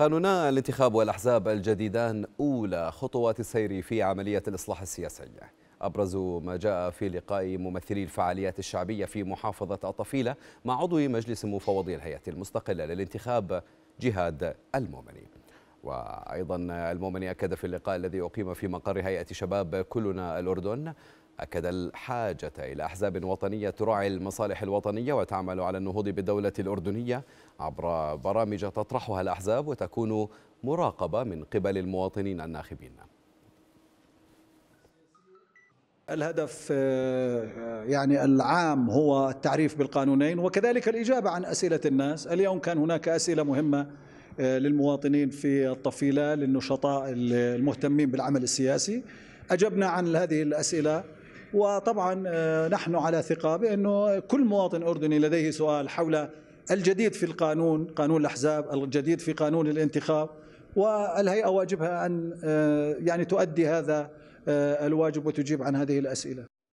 قانونا الانتخاب والأحزاب الجديدان أولى خطوات السير في عملية الإصلاح السياسي أبرز ما جاء في لقاء ممثلي الفعاليات الشعبية في محافظة الطفيلة مع عضو مجلس مفوضي الهيئة المستقلة للانتخاب جهاد المؤمني وأيضا المؤمني أكد في اللقاء الذي أقيم في مقر هيئة شباب كلنا الأردن أكد الحاجة إلى أحزاب وطنية تراعي المصالح الوطنية وتعمل على النهوض بالدولة الأردنية عبر برامج تطرحها الأحزاب وتكون مراقبة من قبل المواطنين الناخبين الهدف آه، يعني العام هو التعريف بالقانونين وكذلك الإجابة عن أسئلة الناس اليوم كان هناك أسئلة مهمة آه، للمواطنين في الطفيلة للنشطاء المهتمين بالعمل السياسي أجبنا عن هذه الأسئلة وطبعا آه، نحن على ثقة بأنه كل مواطن أردني لديه سؤال حول الجديد في القانون قانون الأحزاب الجديد في قانون الانتخاب والهيئة واجبها أن آه، يعني تؤدي هذا آه، الواجب وتجيب عن هذه الأسئلة